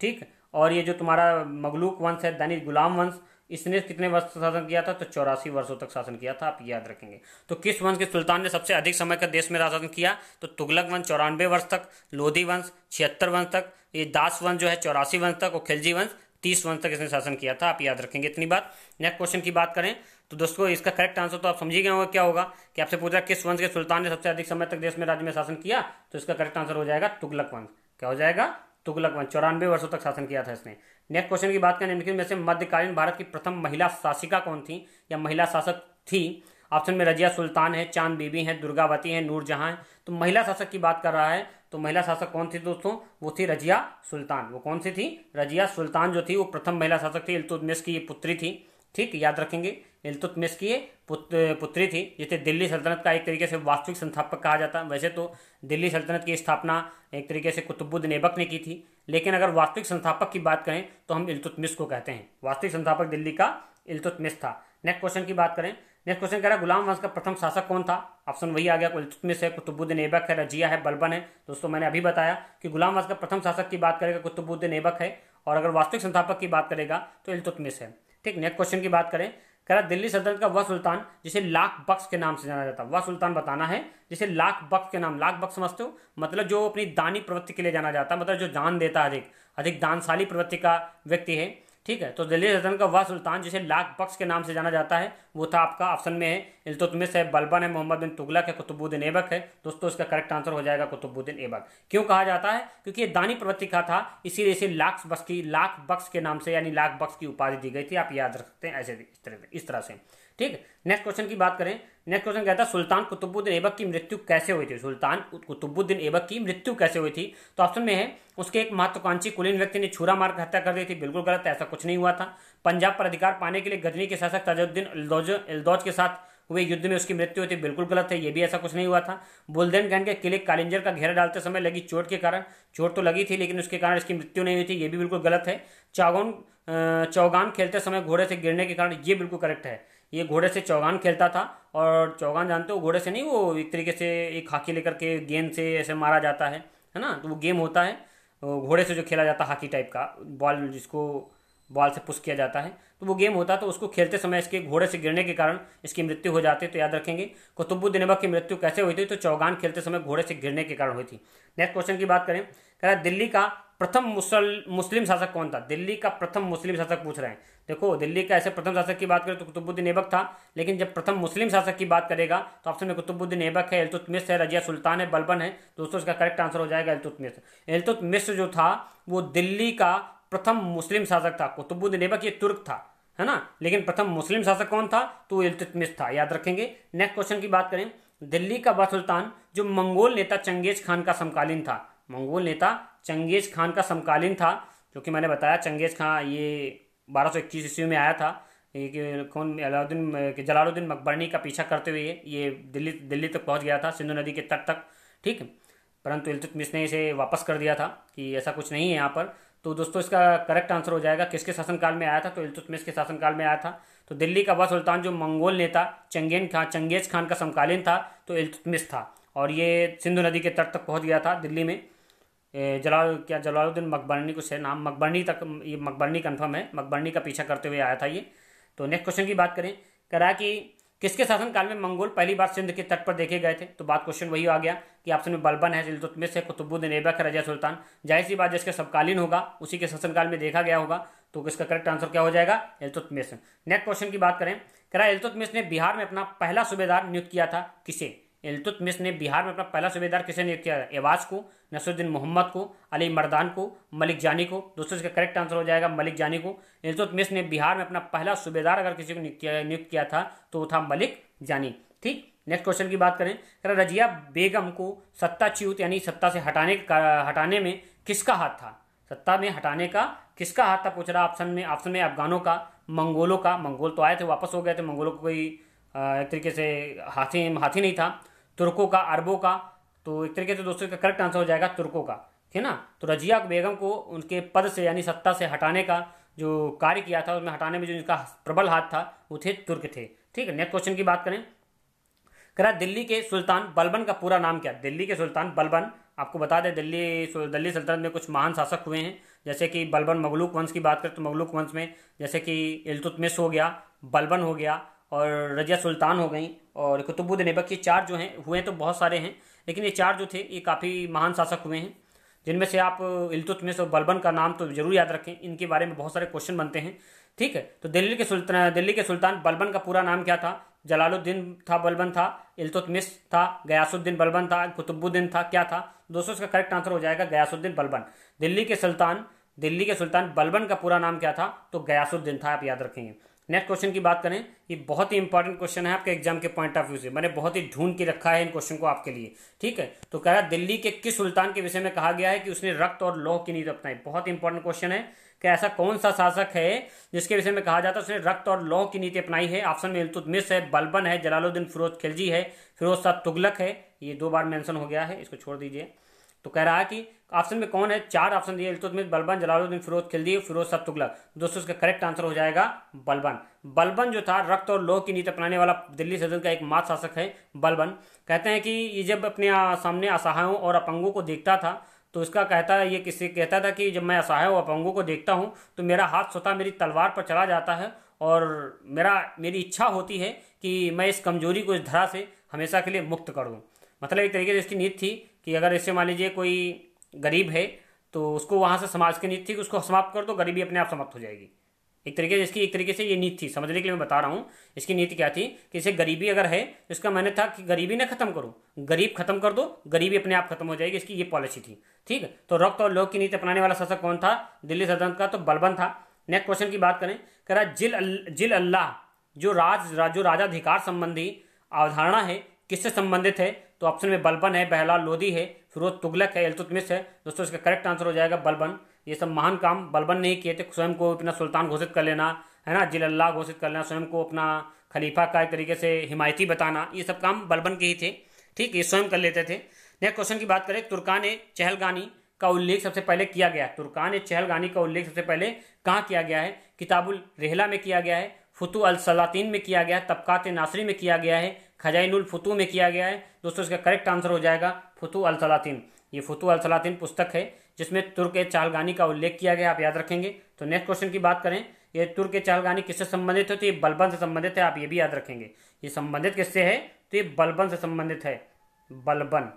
ठीक और ये जो तुम्हारा मगलूक वंश है दैनिक गुलाम वंश इसने कितने वर्ष तक शासन किया था तो चौरासी वर्षों तक शासन किया था आप याद रखेंगे तो किस वंश के सुल्तान ने सबसे अधिक समय का देश में शासन किया तो तुगलक वंश चौरानवे वर्ष तक लोधी वंश छिहत्तर वंश तक ये दास वंश जो है चौरासी वंश तक और खिलजी वंश तीस वंश तक इसने शासन किया था आप याद रखेंगे इतनी बात नेक्स्ट क्वेश्चन की बात करें तो दोस्तों इसका करेक्ट आंसर तो आप समझ गए होंगे क्या होगा कि आपसे पूछा किस वंश के सुल्तान ने सबसे अधिक समय तक देश में राज्य में शासन किया तो इसका करेक्ट आंसर हो जाएगा तुगलक वंश क्या हो जाएगा तुगलक वंश चौरानवे वर्षों तक शासन किया था इसने नेक्स्ट क्वेश्चन की बात करें निम्नलिखित में से मध्यकालीन भारत की प्रथम महिला शासिका कौन थी या महिला शासक थी ऑप्शन में रजिया सुल्तान है चांद बीबी है दुर्गावती है नूरजहां है तो महिला शासक की बात कर रहा है तो महिला शासक कौन थी दोस्तों वो थी रजिया सुल्तान वो कौन सी थी रजिया सुल्तान जो थी वो प्रथम महिला शासक थी इलतुतमिश की ये पुत्री थी ठीक याद रखेंगे इलतुतमिश की ये पुत्री थी जिसे दिल्ली सल्तनत का एक तरीके से वास्तविक संस्थापक कहा जाता वैसे तो दिल्ली सल्तनत की स्थापना एक तरीके से कुतुबुद्द नेबक ने की थी लेकिन अगर वास्तविक संस्थापक की बात करें तो हम इलतुतमिश को कहते हैं वास्तविक संस्थापक दिल्ली का इलतुतमिश था नेक्स्ट क्वेश्चन की बात करें नेक्स्ट क्वेश्चन कह रहा है गुलाम वंश का प्रथम शासक कौन था ऑप्शन वही आ गया कुतुबुद्दीन है कुतुबुद्दीन ऐबक है रजिया है बलबन है दोस्तों मैंने अभी बताया कि गुलाम वंश का प्रथम शासक की बात करेगा कुतुबुद्दीन ऐबक है और अगर वास्तविक संस्थापक की बात करेगा तो इलतुतमिश है ठीक नेक्स्ट क्वेश्चन की बात करें कह रहा दिल्ली सल्तनत का वह सुल्तान जिसे लाख बक्स के नाम से जाना जाता वह सुल्तान बताना है जिसे लाख बक्स के नाम लाख बक्स समझते हो मतलब जो अपनी दानी प्रवृत्ति के लिए जाना जाता है मतलब जो दान देता है अधिक अधिक दानशाली प्रवृत्ति का व्यक्ति है ठीक है तो दिल्ली सल्तनत का वह सुल्तान जिसे लाख बख्श के नाम से जाना जाता है वो था आपका ऑप्शन में है इल्तुतमिश है बलबन है मोहम्मद बिन तुगलक है कुतुबुद्दीन ऐबक है दोस्तों इसका करेक्ट आंसर हो जाएगा कुतुबुद्दीन ऐबक क्यों कहा जाता है क्योंकि ये दानी प्रवृत्ति का था इसीलिए इसे लाख बख्श की लाख बख्श के नाम से यानी लाख बख्श की उपाधि दी गई थी आप याद रखते हैं ऐसे इस तरह से ठीक नेक्स्ट क्वेश्चन की बात करें नेक्स्ट क्वेश्चन कहता है सुल्तान कुतुबुद्दीन ऐबक की मृत्यु कैसे हुई थी सुल्तान कुतुबुद्दीन ऐबक की मृत्यु कैसे हुई थी तो ऑप्शन में है उसके एक महत्वाकांक्षी कुलीन व्यक्ति ने छुरा मारकर हत्या कर दी थी बिल्कुल गलत ऐसा कुछ नहीं हुआ था पंजाब पर अधिकार पाने के लिए गजनी के शासक ताजुद्दीन इल्दौज के साथ हुए युद्ध में उसकी मृत्यु हुई थी बिल्कुल गलत है ये भी ऐसा कुछ नहीं हुआ था बुलदेनगंज के किले कालिंजर का घेरा डालते समय लगी चोट के कारण चोट तो लगी थी लेकिन उसके कारण इसकी मृत्यु नहीं हुई थी ये भी बिल्कुल गलत है चौगान चौगान खेलते समय घोड़े से गिरने के कारण ये बिल्कुल करेक्ट है ये घोड़े से चौगान खेलता था और चौगान जानते हो घोड़े से नहीं वो एक तरीके से एक हाकी लेकर के गेंद से ऐसे मारा जाता है है ना तो वो गेम होता है घोड़े से जो खेला जाता है हाकी टाइप का बॉल जिसको बॉल से पुश किया जाता है तो वो गेम होता है तो उसको खेलते समय इसके घोड़े से गिरने के कारण इसकी मृत्यु हो जाती है तो याद रखेंगे कुतुबुद्दीन की मृत्यु कैसे हुई थी तो चौगान खेलते समय घोड़े से गिरने के कारण हुई थी नेक्स्ट क्वेश्चन की बात करें कह रहा है दिल्ली का प्रथम मुसल मुस्लिम शासक कौन था दिल्ली का प्रथम मुस्लिम शासक पूछ रहे हैं देखो दिल्ली का ऐसे प्रथम शासक की बात करें तो कुतुबुद्दीन ऐबक था लेकिन जब प्रथम मुस्लिम शासक की बात करेगा तो ऑप्शन में कुतुबुद्दीन ऐबक है एलतुत है रजिया सुल्तान है बलबन है दोस्तों इसका करेक्ट आंसर हो जाएगा एलतुत मिस्र मिस्र जो था वो दिल्ली का प्रथम मुस्लिम शासक था कुतुबुद्दीन ऐबक ये तुर्क था है ना लेकिन प्रथम मुस्लिम शासक कौन था तो इल्तुतमिस था याद रखेंगे नेक्स्ट क्वेश्चन की बात करें दिल्ली का वह सुल्तान जो मंगोल नेता चंगेज खान का समकालीन था मंगोल नेता चंगेज खान का समकालीन था जो कि मैंने बताया चंगेज खान ये बारह सौ इक्कीस ईस्वी में आया था कि कौन अलाउद्दीन जलालुद्दीन मकबरनी का पीछा करते हुए ये दिल्ली दिल्ली तक पहुंच गया था सिंधु नदी के तट तक ठीक परंतु इल्तुतमिश ने इसे वापस कर दिया था कि ऐसा कुछ नहीं है यहाँ पर तो दोस्तों इसका करेक्ट आंसर हो जाएगा किसके शासनकाल में आया था तो इल्तुतमिश के शासनकाल में आया था तो दिल्ली का वह सुल्तान जो मंगोल नेता चंगेन खान चंगेज खान का समकालीन था तो इल्तुतमिश था और ये सिंधु नदी के तट तक पहुँच गया था दिल्ली में जलाल क्या जलालुद्दीन मकबरनी को से नाम मकबरनी तक ये मकबरनी कन्फर्म है मकबरनी का पीछा करते हुए आया था ये तो नेक्स्ट क्वेश्चन की बात करें करा कि किसके शासनकाल में मंगोल पहली बार सिंध के तट पर देखे गए थे तो बात क्वेश्चन वही आ गया कि ऑप्शन में बलबन है जिलतुतमिस है कुतुबुद्दीन ऐबक है रजा सुल्तान जाहिर सी बात जिसके सबकालीन होगा उसी के शासनकाल में देखा गया होगा तो इसका करेक्ट आंसर क्या हो जाएगा इलतुतमिस नेक्स्ट क्वेश्चन की बात करें करा इलतुतमिस ने बिहार में अपना पहला सूबेदार नियुक्त किया था किसे इलतुत मिस ने बिहार में अपना पहला सूबेदार किसे नियुक्त किया एवाज को नसरुद्दीन मोहम्मद को अली मर्दान को मलिक जानी को दोस्तों इसका करेक्ट आंसर हो जाएगा मलिक जानी को इलतुत मिस ने बिहार में अपना पहला सूबेदार अगर किसी को नियुक्त किया था तो वो था मलिक जानी ठीक नेक्स्ट क्वेश्चन की बात करें कर रजिया बेगम को च्यूत यानी सत्ता से हटाने हटाने में किसका हाथ था सत्ता में हटाने का किसका हाथ था पूछ रहा ऑप्शन में ऑप्शन में अफगानों का मंगोलों का मंगोल तो आए थे वापस हो गए थे मंगोलों को कोई एक तरीके से हाथी हाथी नहीं था तुर्कों का अरबों का तो एक तरीके से दोस्तों का करेक्ट आंसर हो जाएगा तुर्कों का ठीक है ना तो रजिया बेगम को उनके पद से यानी सत्ता से हटाने का जो कार्य किया था उसमें हटाने में जो इनका प्रबल हाथ था वो थे तुर्क थे ठीक है नेक्स्ट क्वेश्चन की बात करें करा दिल्ली के सुल्तान बलबन का पूरा नाम क्या दिल्ली के सुल्तान बलबन आपको बता दें दिल्ली दिल्ली सल्तनत में कुछ महान शासक हुए हैं जैसे कि बलबन मगलूक वंश की बात करें तो मगलूक वंश में जैसे कि इलतुतमिस हो गया बलबन हो गया और रजिया सुल्तान हो गई और कुतुबुद्दीन ऐबक ये चार जो हैं हुए तो बहुत सारे हैं लेकिन ये चार जो थे ये काफ़ी महान शासक हुए हैं जिनमें से आप इल्तुतमिश और बलबन का नाम तो जरूर याद रखें इनके बारे में बहुत सारे क्वेश्चन बनते हैं ठीक है तो दिल्ली के सुल्तान दिल्ली के सुल्तान बलबन का पूरा नाम क्या था जलालुद्दीन था बलबन था इल्तुतमिश था गयासुद्दीन बलबन था कुतुबुद्दीन था क्या था दोस्तों इसका करेक्ट आंसर हो जाएगा गयासुद्दीन बलबन दिल्ली के सुल्तान दिल्ली के सुल्तान बलबन का पूरा नाम क्या था तो गयासुद्दीन था आप याद रखेंगे नेक्स्ट क्वेश्चन की बात करें ये बहुत ही इंपॉर्टेंट क्वेश्चन है आपके एग्जाम के पॉइंट ऑफ व्यू से मैंने बहुत ही ढूंढ के रखा है इन क्वेश्चन को आपके लिए ठीक है तो कह रहा है दिल्ली के किस सुल्तान के विषय में कहा गया है कि उसने रक्त और लोह की नीति अपनाई बहुत इंपॉर्टेंट क्वेश्चन है कि ऐसा कौन सा शासक है जिसके विषय में कहा जाता है उसने रक्त और लोह की नीति अपनाई है ऑप्शन में इल्तुतमिश है बलबन है जलालुद्दीन फिरोज खिलजी है फिरोज शाह तुगलक है ये दो बार मैंशन हो गया है इसको छोड़ दीजिए तो कह रहा है कि ऑप्शन में कौन है चार ऑप्शन दिए इल्तुतमिश बलबन जलालुद्दीन फिरोज खिलदी फिरोज सब तुगलक दोस्तों इसका करेक्ट आंसर हो जाएगा बलबन बलबन जो था रक्त और लोह की नीति अपनाने वाला दिल्ली सदन का एक मात शासक है बलबन कहते हैं कि ये जब अपने सामने असहायों और अपंगों को देखता था तो इसका कहता है ये किसी कहता था कि जब मैं असहाय और अपंगों को देखता हूँ तो मेरा हाथ स्वतः मेरी तलवार पर चला जाता है और मेरा मेरी इच्छा होती है कि मैं इस कमजोरी को इस धरा से हमेशा के लिए मुक्त कर दूँ मतलब एक तरीके से इसकी नीति थी कि अगर इससे मान लीजिए कोई गरीब है तो उसको वहाँ से समाज की नीति थी कि उसको समाप्त कर दो गरीबी अपने आप समाप्त हो जाएगी एक तरीके से इसकी एक तरीके से ये नीति थी समझने के लिए मैं बता रहा हूँ इसकी नीति क्या थी कि इसे गरीबी अगर है तो इसका मैंने था कि गरीबी ना खत्म करो गरीब खत्म कर दो गरीबी अपने आप खत्म हो जाएगी इसकी ये पॉलिसी थी ठीक है तो रक्त और लोक की नीति अपनाने वाला शासक कौन था दिल्ली सदन का तो बलबन था नेक्स्ट क्वेश्चन की बात करें कह रहा जिल जिल अल्लाह जो राज जो राजाधिकार संबंधी अवधारणा है किससे संबंधित है तो ऑप्शन में बलबन है बहलाल लोधी है फिरोज तुगलक है एल्तुतमिश है दोस्तों इसका करेक्ट आंसर हो जाएगा बलबन ये सब महान काम बलबन ने ही किए थे स्वयं को अपना सुल्तान घोषित कर लेना है ना जिलल्ला घोषित कर लेना स्वयं को अपना खलीफा का एक तरीके से हिमायती बताना ये सब काम बलबन के ही थे ठीक ये स्वयं कर लेते थे नेक्स्ट क्वेश्चन की बात करें तुर्कान ए चहलगानी का उल्लेख सबसे पहले किया गया तुर्कान ए चहलगानी का उल्लेख सबसे पहले कहाँ किया गया है किताबुल रेहला में किया गया है फतू अल सलातीन में किया गया तबक़ात नासरी में किया गया है खजाइनुल फतू में किया गया है दोस्तों इसका करेक्ट आंसर हो जाएगा फतू अल सलातीन ये फतू अल सलातीन पुस्तक है जिसमें तुर्क चालगानी का उल्लेख किया गया आप याद रखेंगे तो नेक्स्ट क्वेश्चन की बात करें ये तुर्क चाहलगानी किससे संबंधित है तो ये बलबन से संबंधित है आप ये भी याद रखेंगे ये संबंधित किससे है तो ये बलबन से संबंधित है बलबन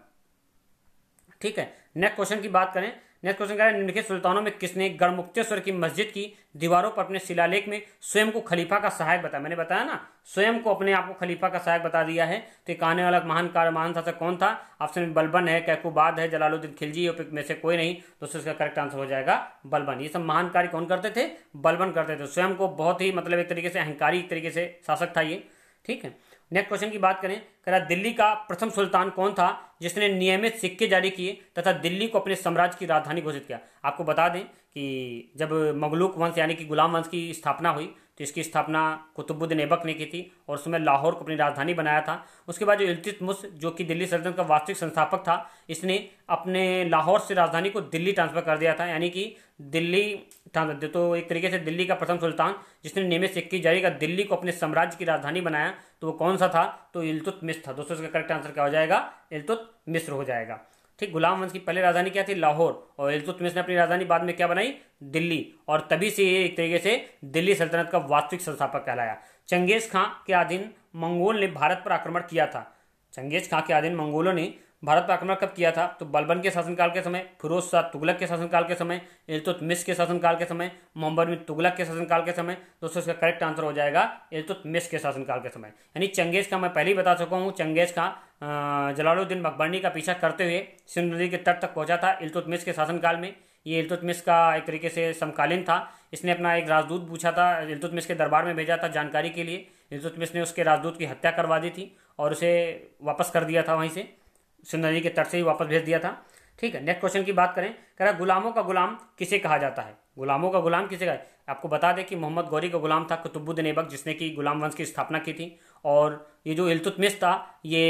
ठीक है नेक्स्ट क्वेश्चन की बात करें नेक्स्ट क्वेश्चन कह निम्नलिखित सुल्तानों में किसने गढ़मुक्तेश्वर की मस्जिद की दीवारों पर अपने शिलालेख में स्वयं को खलीफा का सहायक बताया मैंने बताया ना स्वयं को अपने आप को खलीफा का सहायक बता दिया है तो एक आने वाला महान कार महान शासक तो कौन था ऑप्शन में बलबन है कैकुबाद है जलालुद्दीन खिलजी में से कोई नहीं तो इसका करेक्ट आंसर हो जाएगा बलबन ये सब महान कार्य कौन करते थे बलबन करते थे स्वयं को बहुत ही मतलब एक तरीके से अहंकारी एक तरीके से शासक था ये ठीक है नेक्स्ट क्वेश्चन की बात करें कह रहा दिल्ली का प्रथम सुल्तान कौन था जिसने नियमित सिक्के जारी किए तथा दिल्ली को अपने साम्राज्य की राजधानी घोषित किया आपको बता दें कि जब मगलूक वंश यानी कि गुलाम वंश की स्थापना हुई तो इसकी स्थापना कुतुबुद्दीन ऐबक ने की थी और उसमें लाहौर को अपनी राजधानी बनाया था उसके बाद जो मुस जो कि दिल्ली सल्तनत का वास्तविक संस्थापक था इसने अपने लाहौर से राजधानी को दिल्ली ट्रांसफ़र कर दिया था यानी कि दिल्ली था तो एक तरीके से दिल्ली का प्रथम सुल्तान जिसने नियमित सिक्की जारी कर दिल्ली को अपने साम्राज्य की राजधानी बनाया तो वो कौन सा था तो इलतुत मिस्र था दोस्तों इसका करेक्ट आंसर क्या हो जाएगा इलतुत मिस्र हो जाएगा ठीक गुलाम वंश की पहले राजधानी क्या थी लाहौर और इलतुत मिस्र ने अपनी राजधानी बाद में क्या बनाई दिल्ली और तभी से ये एक तरीके से दिल्ली सल्तनत का वास्तविक संस्थापक कहलाया चंगेज खां के अधीन मंगोल ने भारत पर आक्रमण किया था चंगेज खां के अधीन मंगोलों ने भारत पर आक्रमण कब किया था तो बलबन के शासनकाल के समय फिरोज शाह तुगलक के शासनकाल के समय इलतुत मिस के शासनकाल के समय मोहम्मद बिन तुगलक के शासनकाल के समय दोस्तों इसका करेक्ट आंसर हो जाएगा इलतुत मिस के शासनकाल के समय यानी चंगेज का मैं पहले ही बता चुका हूँ चंगेज का जलालुद्दीन मकबरनी का पीछा करते हुए सिंधु नदी के तट तक पहुंचा था इलतुतमिस के शासनकाल में ये इलतुतमिस का एक तरीके से समकालीन था इसने अपना एक राजदूत पूछा था इलतुतमिस के दरबार में भेजा था जानकारी के लिए इलतुतमिस ने उसके राजदूत की हत्या करवा दी थी और उसे वापस कर दिया था वहीं से सिंधु नदी के तट से ही वापस भेज दिया था ठीक है नेक्स्ट क्वेश्चन की बात करें कह रहा गुलामों का गुलाम किसे कहा जाता है गुलामों का गुलाम किसे कहा आपको बता दें कि मोहम्मद गौरी का गुलाम था कुतुबुद्दीन ऐबक जिसने कि गुलाम वंश की स्थापना की थी और ये जो इल्तुतमिस था ये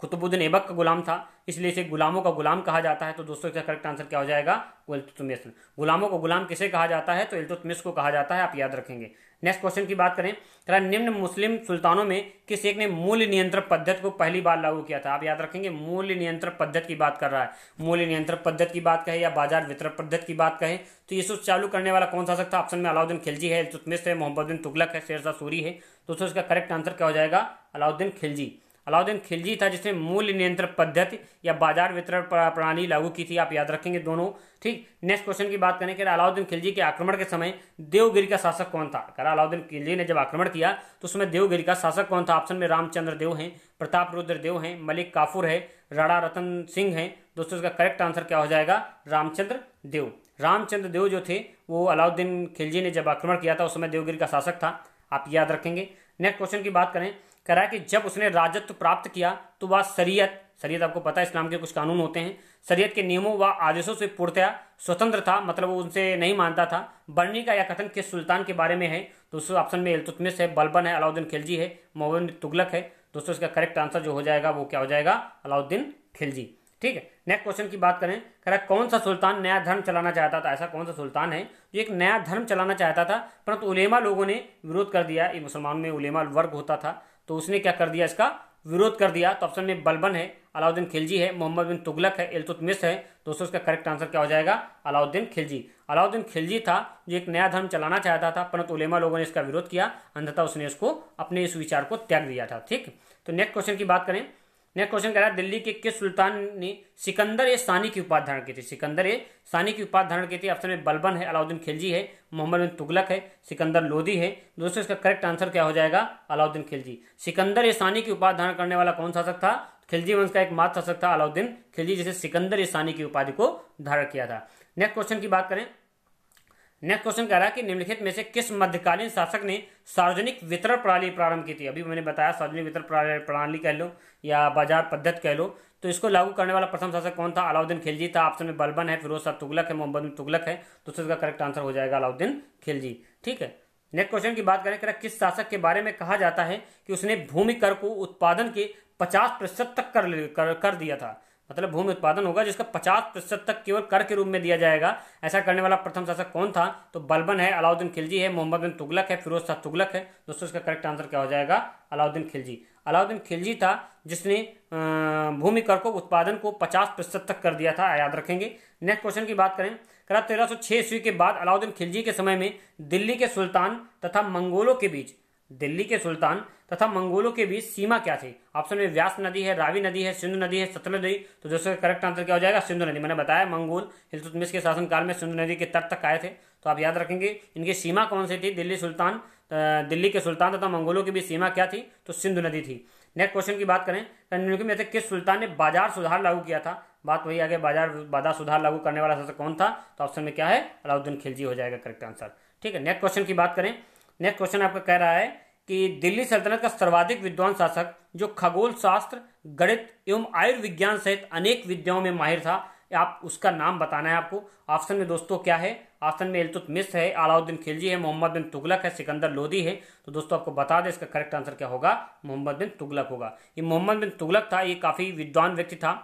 कुतुबुद्दीन ऐबक का गुलाम था इसलिए इसे गुलामों का गुलाम कहा जाता है तो दोस्तों इसका करेक्ट आंसर क्या हो जाएगा इल्तुतमिस गुलामों का गुलाम किसे कहा जाता है तो इल्तुतमिस को कहा जाता है आप याद रखेंगे नेक्स्ट क्वेश्चन की बात करें तरह निम्न मुस्लिम सुल्तानों में किस एक ने मूल्य नियंत्रण पद्धति को पहली बार लागू किया था आप याद रखेंगे मूल्य नियंत्रण पद्धति की बात कर रहा है मूल्य नियंत्रण पद्धति की बात कहे या बाजार वितरण पद्धति की बात कहे तो ये सब चालू करने वाला कौन सा सकता था ऑप्शन में अलाउद्दीन खिलजी है मोहम्मद है तुगलक है शेरशाह सूरी है दोस्तों इसका करेक्ट आंसर क्या हो जाएगा अलाउद्दीन खिलजी अलाउद्दीन खिलजी था जिसने मूल्य नियंत्रण पद्धति या बाजार वितरण प्रणाली लागू की थी आप याद रखेंगे दोनों ठीक नेक्स्ट क्वेश्चन की बात करें कि अलाउद्दीन खिलजी के आक्रमण के समय देवगिरी का शासक कौन था करा अलाउद्दीन खिलजी ने जब आक्रमण किया तो उसमें देवगिरी का शासक कौन था ऑप्शन में रामचंद्र देव हैं प्रताप रुद्र देव हैं मलिक काफूर है राणा रतन सिंह हैं दोस्तों इसका करेक्ट आंसर क्या हो जाएगा रामचंद्र देव रामचंद्र देव जो थे वो अलाउद्दीन खिलजी ने जब आक्रमण किया था उस समय देवगिरी का शासक था आप याद रखेंगे नेक्स्ट क्वेश्चन की बात करें कह रहा है कि जब उसने राजत्व प्राप्त किया तो वह शरीयत शरीयत आपको पता है इस्लाम के कुछ कानून होते हैं शरीयत के नियमों व आदेशों से पूर्णतया स्वतंत्र था मतलब वो उनसे नहीं मानता था बर्नी का यह कथन किस सुल्तान के बारे में है दोस्तों ऑप्शन में इलतुतमिस है बलबन है अलाउद्दीन खिलजी है मोहन तुगलक है दोस्तों इसका करेक्ट आंसर जो हो जाएगा वो क्या हो जाएगा अलाउद्दीन खिलजी ठीक है नेक्स्ट क्वेश्चन की बात करें कह रहा कौन सा सुल्तान नया धर्म चलाना चाहता था ऐसा कौन सा सुल्तान है जो एक नया धर्म चलाना चाहता था परंतु उलेमा लोगों ने विरोध कर दिया ये मुसलमान में उलेमा वर्ग होता था तो उसने क्या कर दिया इसका विरोध कर दिया तो ऑप्शन में बलबन है अलाउद्दीन खिलजी है मोहम्मद बिन तुगलक है इलतुत मिस है दोस्तों इसका करेक्ट आंसर क्या हो जाएगा अलाउद्दीन खिलजी अलाउद्दीन खिलजी था जो एक नया धर्म चलाना चाहता था परंतु उलेमा लोगों ने इसका विरोध किया अंधता उसने इसको अपने इस विचार को त्याग दिया था ठीक तो नेक्स्ट क्वेश्चन की बात करें नेक्स्ट क्वेश्चन कह रहा है दिल्ली के किस सुल्तान ने सिकंदर ए सानी की उपाधि धारण की थी सिकंदर ए सानी की उपाधि धारण की थी ऑप्शन में बलबन है अलाउद्दीन खिलजी है मोहम्मद बिन तुगलक है सिकंदर लोधी है दोस्तों इसका करेक्ट आंसर क्या हो जाएगा अलाउद्दीन खिलजी सिकंदर ए सानी की उपाधि धारण करने वाला कौन शासक था खिलजी वंश का एक मात्र शासक था अलाउद्दीन खिलजी जिसे सिकंदर ए सानी की उपाधि को धारण किया था नेक्स्ट क्वेश्चन की बात करें नेक्स्ट क्वेश्चन कह रहा है कि निम्नलिखित में से किस मध्यकालीन शासक ने सार्वजनिक वितरण प्रणाली प्रारंभ की थी अभी मैंने बताया सार्वजनिक वितरण प्रणाली कह लो या बाजार पद्धत कह लो तो इसको लागू करने वाला प्रथम शासक कौन था अलाउद्दीन खिलजी था ऑप्शन में बलबन है फिरोज शाह तुगलक है मोहम्मद तुगलक है तो इसका करेक्ट आंसर हो जाएगा अलाउद्दीन खिलजी ठीक है नेक्स्ट क्वेश्चन की बात करें किस शासक के बारे में कहा जाता है कि उसने भूमि कर को उत्पादन के पचास प्रतिशत तक कर कर दिया था मतलब भूमि उत्पादन होगा जिसका पचास प्रतिशत तक केवल कर के रूप में दिया जाएगा ऐसा करने वाला प्रथम शासक कौन था तो बलबन है अलाउद्दीन खिलजी है मोहम्मद बिन तुगलक है फिरोज शाह तुगलक है दोस्तों इसका करेक्ट आंसर क्या हो जाएगा अलाउद्दीन खिलजी अलाउद्दीन खिलजी था जिसने भूमि कर को उत्पादन को पचास प्रतिशत तक कर दिया था याद रखेंगे नेक्स्ट क्वेश्चन की बात करें करा तेरह ईस्वी के बाद अलाउद्दीन खिलजी के समय में दिल्ली के सुल्तान तथा मंगोलों के बीच दिल्ली के सुल्तान तथा मंगोलों के बीच सीमा क्या थी ऑप्शन में व्यास नदी है रावी नदी है सिंधु नदी है सतलज नदी तो दोस्तों करेक्ट आंसर क्या हो जाएगा सिंधु नदी मैंने बताया मंगोल हिलतुतमिश के शासनकाल में सिंधु नदी के तट तक आए थे तो आप याद रखेंगे इनकी सीमा कौन सी थी दिल्ली सुल्तान दिल्ली के सुल्तान तथा मंगोलों के बीच सीमा क्या थी तो सिंधु नदी थी नेक्स्ट क्वेश्चन की बात करें निम्नलिखित में से किस सुल्तान ने बाजार सुधार लागू किया था बात वही आगे बाजार बाजार सुधार लागू करने वाला कौन था तो ऑप्शन में क्या है अलाउद्दीन खिलजी हो जाएगा करेक्ट आंसर ठीक है नेक्स्ट क्वेश्चन की बात करें नेक्स्ट क्वेश्चन आपका कह रहा है कि दिल्ली सल्तनत का सर्वाधिक विद्वान शासक जो खगोल शास्त्र गणित एवं आयुर्विज्ञान सहित अनेक विद्याओं में माहिर था आप उसका नाम बताना है आपको ऑप्शन में दोस्तों क्या है ऑप्शन में इलतुत मिस है अलाउद्दीन खिलजी है मोहम्मद बिन तुगलक है सिकंदर लोधी है तो दोस्तों आपको बता दें इसका करेक्ट आंसर क्या होगा मोहम्मद बिन तुगलक होगा ये मोहम्मद बिन तुगलक था ये काफ़ी विद्वान व्यक्ति था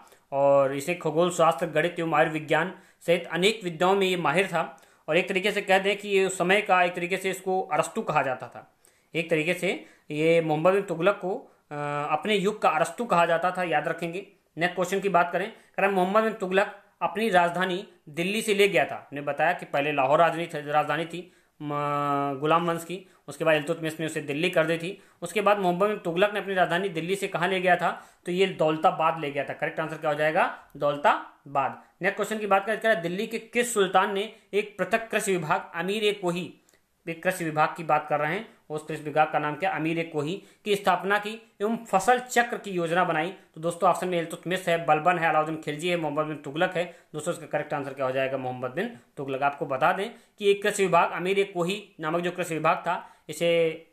और इसे खगोल शास्त्र गणित एवं आयुर्विज्ञान सहित अनेक विद्याओं में ये माहिर था और एक तरीके से कह दें कि ये उस समय का एक तरीके से इसको अरस्तु कहा जाता था एक तरीके से ये मोहम्मद बिन तुगलक को अपने युग का अरस्तु कहा जाता था याद रखेंगे नेक्स्ट क्वेश्चन की बात करें करें मोहम्मद बिन तुगलक अपनी राजधानी दिल्ली से ले गया था ने बताया कि पहले लाहौर राजधानी राजधानी थी गुलाम वंश की उसके बाद इल्तुतमिश ने उसे दिल्ली कर दी थी उसके बाद मोहम्मद तुगलक ने अपनी राजधानी दिल्ली से कहाँ ले गया था तो ये दौलताबाद ले गया था करेक्ट आंसर क्या हो जाएगा दौलताबाद नेक्स्ट क्वेश्चन की बात करें दिल्ली के किस सुल्तान ने एक पृथक कृषि विभाग अमीर ए कोही कृषि विभाग की बात कर रहे हैं उस कृषि विभाग का नाम क्या अमीर ए कोही की स्थापना की एवं फसल चक्र की योजना बनाई तो दोस्तों ऑप्शन में इलतुतमिस है बलबन है अलाउद्दीन खिलजी है मोहम्मद बिन तुगलक है दोस्तों इसका करेक्ट आंसर क्या हो जाएगा मोहम्मद बिन तुगलक आपको बता दें कि एक कृषि विभाग अमीर ए कोही नामक जो कृषि विभाग था इसे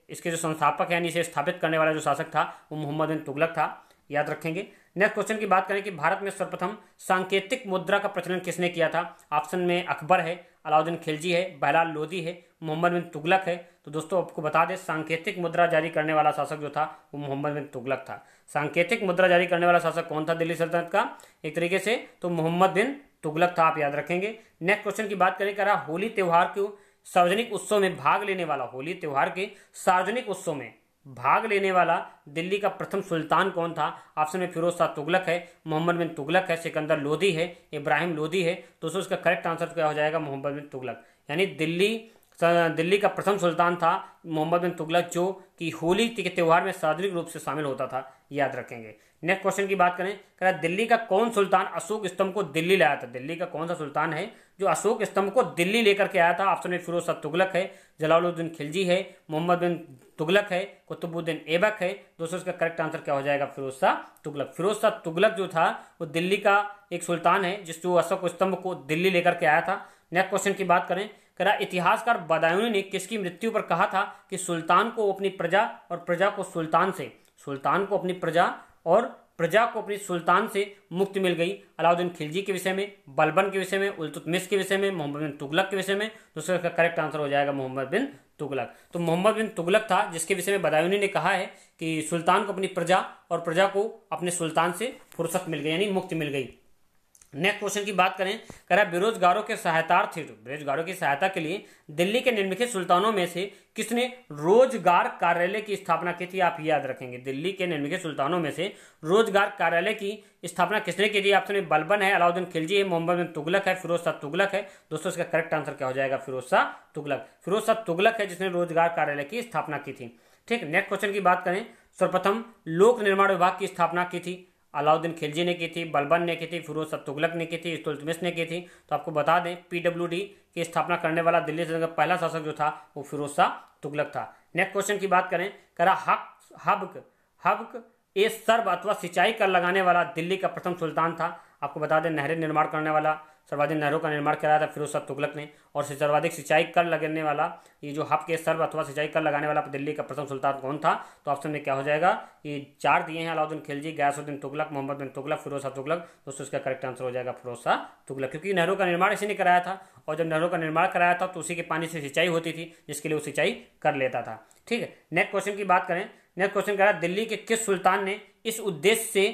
इसके जो संस्थापक यानी इसे स्थापित करने वाला जो शासक था वो मोहम्मद बिन तुगलक था याद रखेंगे नेक्स्ट क्वेश्चन की बात करें कि भारत में सर्वप्रथम सांकेतिक मुद्रा का प्रचलन किसने किया था ऑप्शन में अकबर है अलाउद्दीन खिलजी है बहलाल लोधी है मोहम्मद बिन तुगलक है तो दोस्तों आपको बता दें सांकेतिक मुद्रा जारी करने वाला शासक जो था वो मोहम्मद बिन तुगलक था सांकेतिक मुद्रा जारी करने वाला शासक कौन था दिल्ली सल्तनत का एक तरीके से तो मोहम्मद बिन तुगलक था आप याद रखेंगे नेक्स्ट क्वेश्चन की बात करें करा होली त्यौहार क्यों सार्वजनिक उत्सव में भाग लेने वाला होली त्यौहार के सार्वजनिक उत्सव में भाग लेने वाला दिल्ली का प्रथम सुल्तान कौन था ऑप्शन में फिरोज शाह तुगलक है मोहम्मद बिन तुगलक है सिकंदर लोधी है इब्राहिम लोधी है दोस्तों इसका करेक्ट आंसर क्या हो जाएगा मोहम्मद बिन तुगलक यानी दिल्ली दिल्ली का प्रथम सुल्तान था मोहम्मद बिन तुगलक जो कि होली के त्यौहार में सार्वजनिक रूप से शामिल होता था याद रखेंगे नेक्स्ट क्वेश्चन की बात करें कह रहा दिल्ली का कौन सुल्तान अशोक स्तंभ को दिल्ली लाया था दिल्ली का कौन सा सुल्तान है जो अशोक स्तंभ को दिल्ली लेकर के आया था ऑप्शन ए फिरोज शाह तुगलक है जलालुद्दीन खिलजी है मोहम्मद बिन तुगलक है कुतुबुद्दीन ऐबक है दोस्तों इसका करेक्ट आंसर क्या हो जाएगा फिरोज शाह तुगलक फिरोज शाह तुगलक जो था वो दिल्ली का एक सुल्तान है जो अशोक स्तंभ को दिल्ली लेकर के आया था नेक्स्ट क्वेश्चन की बात करें कह रहा इतिहासकार बदायूनी ने किसकी मृत्यु पर कहा था कि सुल्तान को अपनी प्रजा और प्रजा को सुल्तान से सुल्तान को अपनी प्रजा और प्रजा को अपने सुल्तान से मुक्ति मिल गई अलाउद्दीन खिलजी के विषय में बलबन के विषय में उलतुतमिस के विषय में मोहम्मद बिन तुगलक के विषय में तो उसका करेक्ट आंसर हो जाएगा मोहम्मद बिन तुगलक तो मोहम्मद बिन तुगलक था जिसके विषय में बदायूनी ने कहा है कि सुल्तान को अपनी प्रजा और प्रजा को अपने सुल्तान से फुर्सत मिल गई यानी मुक्ति मिल गई नेक्स्ट क्वेश्चन की बात करें कह रहा है बेरोजगारों के सहायतार्थ तो, बेरोजगारों की सहायता के लिए दिल्ली के निम्नलिखित सुल्तानों में से किसने रोजगार कार्यालय की स्थापना की थी आप याद रखेंगे दिल्ली के निम्नलिखित सुल्तानों में से रोजगार कार्यालय की स्थापना किसने की थी आपने बलबन है अलाउद्दीन खिलजी है मोहम्मद बिन तुगलक है फिरोज शाह तुगलक है दोस्तों इसका करेक्ट आंसर क्या हो जाएगा फिरोज शाह तुगलक फिरोज शाह तुगलक है जिसने रोजगार कार्यालय की स्थापना की थी ठीक नेक्स्ट क्वेश्चन की बात करें सर्वप्रथम लोक निर्माण विभाग की स्थापना की थी अलाउद्दीन खिलजी ने की थी बलबन ने की थी फिरोज सब तुगलक ने की थी तुलतमिस ने की थी तो आपको बता दें डी की स्थापना करने वाला दिल्ली का पहला शासक जो था वो फिरोज शाह तुगलक था नेक्स्ट क्वेश्चन की बात करें करा हक हबक हबक ए सर्व अथवा सिंचाई कर लगाने वाला दिल्ली का प्रथम सुल्तान था आपको बता दें नहरें निर्माण करने वाला सर्वाधिक नहरों का निर्माण कराया था फिरोज शाह तुगलक ने और सर्वाधिक सिंचाई कर लगने वाला ये जो हब के सर्व अथवा सिंचाई कर लगाने वाला दिल्ली का प्रथम सुल्तान कौन था तो ऑप्शन में क्या हो जाएगा ये चार दिए हैं अलाउद्दीन खिलजी गयासुद्दीन तुगलक मोहम्मद बिन तुगलक फिरोज शाह तुगलक दोस्तों इसका करेक्ट आंसर हो जाएगा फिरोज शाह तुगलक क्योंकि नहरों का निर्माण इसी ने कराया था और जब नहरों का निर्माण कराया था तो उसी के पानी से सिंचाई होती थी जिसके लिए वो सिंचाई कर लेता था ठीक है नेक्स्ट क्वेश्चन की बात करें नेक्स्ट क्वेश्चन कह रहा है दिल्ली के किस सुल्तान ने इस उद्देश्य से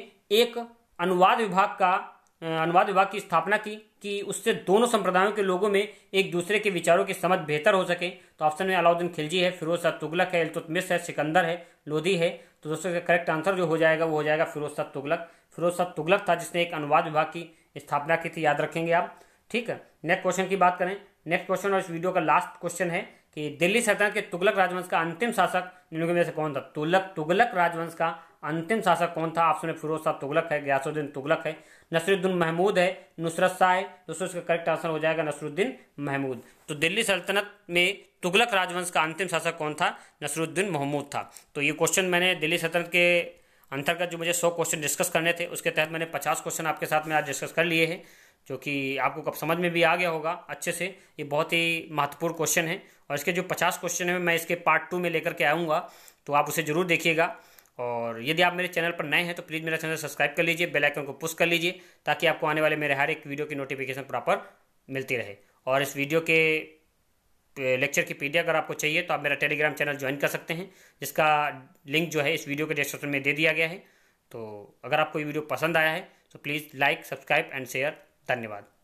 एक अनुवाद विभाग का अनुवाद विभाग की स्थापना की कि उससे दोनों संप्रदायों के लोगों में एक दूसरे के विचारों की समझ बेहतर हो सके तो ऑप्शन में अलाउद्दीन खिलजी है फिरोज शाह तुगलक है इलतुत है सिकंदर है लोधी है तो दोस्तों का करेक्ट आंसर जो हो जाएगा वो हो जाएगा फिरोज शाह तुगलक फिरोज शाह तुगलक था जिसने एक अनुवाद विभाग की स्थापना की थी याद रखेंगे आप ठीक है नेक्स्ट क्वेश्चन की बात करें नेक्स्ट क्वेश्चन और इस वीडियो का लास्ट क्वेश्चन है कि दिल्ली सल्तनत के तुगलक राजवंश का अंतिम शासक निम्न में से कौन था तुगलक तुगलक राजवंश का अंतिम शासक कौन था ऑप्शन में फिरोज शाह तुगलक है गयासुद्दीन तुगलक है नसरुद्दीन महमूद है नुसरत शाह है दोस्तों इसका करेक्ट आंसर हो जाएगा नसरुद्दीन महमूद तो दिल्ली सल्तनत में तुगलक राजवंश का अंतिम शासक कौन था नसरुद्दीन महमूद था तो ये क्वेश्चन मैंने दिल्ली सल्तनत के अंतर्गत जो मुझे सौ क्वेश्चन डिस्कस करने थे उसके तहत मैंने पचास क्वेश्चन आपके साथ में आज डिस्कस कर लिए हैं जो कि आपको कब समझ में भी आ गया होगा अच्छे से ये बहुत ही महत्वपूर्ण क्वेश्चन है और इसके जो पचास क्वेश्चन है मैं इसके पार्ट टू में लेकर के आऊँगा तो आप उसे ज़रूर देखिएगा और यदि आप मेरे चैनल पर नए हैं तो प्लीज़ मेरा चैनल सब्सक्राइब कर लीजिए बेल आइकन को पुश कर लीजिए ताकि आपको आने वाले मेरे हर एक वीडियो की नोटिफिकेशन प्रॉपर मिलती रहे और इस वीडियो के लेक्चर की पी अगर आपको चाहिए तो आप मेरा टेलीग्राम चैनल ज्वाइन कर सकते हैं जिसका लिंक जो है इस वीडियो के डिस्क्रिप्शन में दे दिया गया है तो अगर आपको ये वीडियो पसंद आया है तो please like subscribe and share धन्यवाद